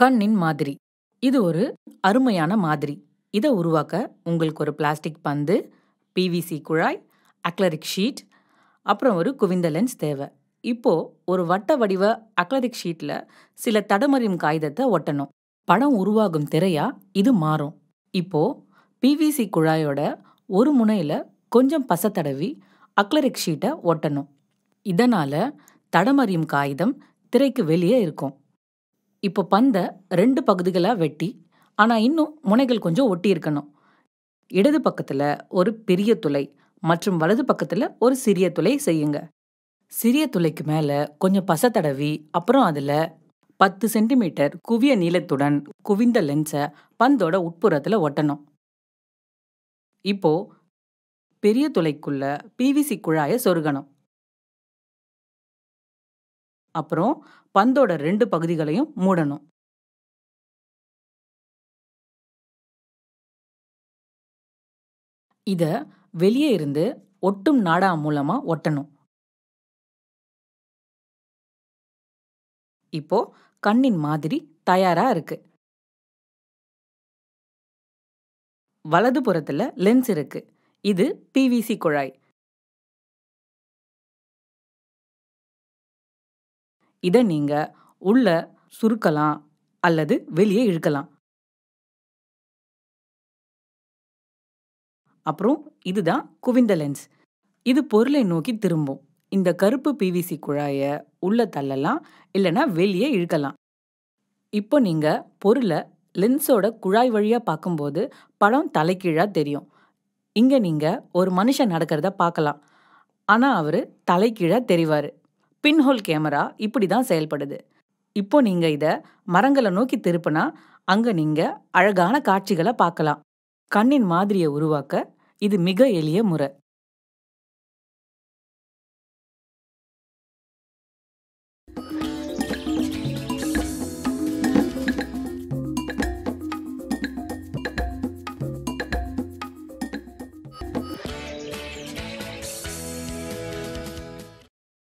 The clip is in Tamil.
கண்ணின் மாதிரி இது ஒரு அருமையான மாதிரி இதை உருவாக்க உங்களுக்கு ஒரு பிளாஸ்டிக் பந்து பிவிசி குழாய் அக்லரிக் ஷீட் அப்புறம் ஒரு குவிந்த லென்ஸ் தேவை இப்போது ஒரு வட்ட வடிவ அக்லரிக் ஷீட்டில் சில தடமறியும் காகிதத்தை ஒட்டணும் படம் உருவாகும் திரையா இது மாறும் இப்போது பிவிசி குழாயோட ஒரு முனையில் கொஞ்சம் பச தடவி அக்லரிக் ஷீட்டை ஒட்டணும் இதனால் தடமறியும் காகிதம் திரைக்கு வெளியே இருக்கும் இப்போ பந்தை ரெண்டு பகுதிகளாக வெட்டி ஆனால் இன்னும் முனைகள் கொஞ்சம் ஒட்டி இருக்கணும் இடது பக்கத்தில் ஒரு பெரிய துளை மற்றும் வலது பக்கத்தில் ஒரு சிறிய துளை செய்யுங்க சிறிய துளைக்கு மேலே கொஞ்சம் பச தடவி அப்புறம் அதில் பத்து சென்டிமீட்டர் குவிய நீளத்துடன் குவிந்த லென்ஸை பந்தோட உட்புறத்தில் ஒட்டணும் இப்போ பெரிய துளைக்குள்ள பிவிசி குழாயை சொருகணும் அப்புறம் பந்தோட ரெண்டு பகுதிகளையும் மூடணும் இத வெளியே இருந்து ஒட்டும் நாடா மூலமா ஒட்டணும் இப்போ கண்ணின் மாதிரி தயாரா இருக்கு வலது லென்ஸ் இருக்கு இது பிவிசி குழாய் இதை நீங்கள் உள்ள சுருக்கலாம் அல்லது வெளியே இழுக்கலாம் அப்புறம் இதுதான் குவிந்த லென்ஸ் இது பொருளை நோக்கி திரும்பும் இந்த கருப்பு பிவிசி குழாயை உள்ள தள்ளலாம் இல்லைன்னா வெளியே இழுக்கலாம் இப்போ நீங்கள் பொருளை லென்ஸோட குழாய் வழியாக பார்க்கும்போது படம் தலைக்கீழாக தெரியும் இங்கே நீங்கள் ஒரு மனுஷன் நடக்கிறத பார்க்கலாம் ஆனால் அவர் தலைக்கீழாக தெரிவார் பின்ஹோல் கேமரா இப்படி தான் செயல்படுது இப்போ நீங்கள் இதை மரங்களை நோக்கி திருப்பினா அங்கே நீங்கள் அழகான காட்சிகளை பார்க்கலாம் கண்ணின் மாதிரியை உருவாக்க இது மிக எளிய முறை